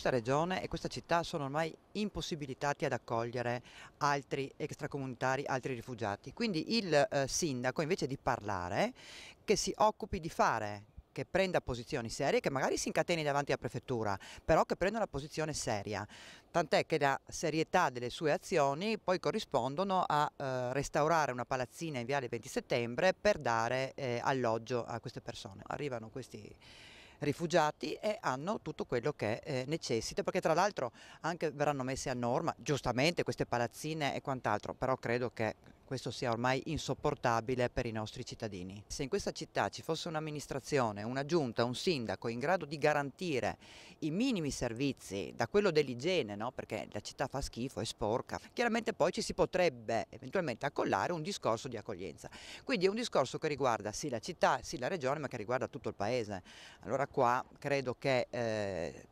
questa regione e questa città sono ormai impossibilitati ad accogliere altri extracomunitari, altri rifugiati. Quindi il eh, sindaco invece di parlare, che si occupi di fare che prenda posizioni serie, che magari si incateni davanti alla prefettura, però che prenda una posizione seria. Tant'è che la serietà delle sue azioni poi corrispondono a eh, restaurare una palazzina in viale 20 settembre per dare eh, alloggio a queste persone. Arrivano questi rifugiati e hanno tutto quello che eh, necessita, perché tra l'altro anche verranno messe a norma, giustamente queste palazzine e quant'altro, però credo che questo sia ormai insopportabile per i nostri cittadini. Se in questa città ci fosse un'amministrazione, una giunta, un sindaco in grado di garantire i minimi servizi, da quello dell'igiene, no? perché la città fa schifo, è sporca, chiaramente poi ci si potrebbe eventualmente accollare un discorso di accoglienza. Quindi è un discorso che riguarda sì la città, sì la regione, ma che riguarda tutto il paese. Allora qua credo che... Eh,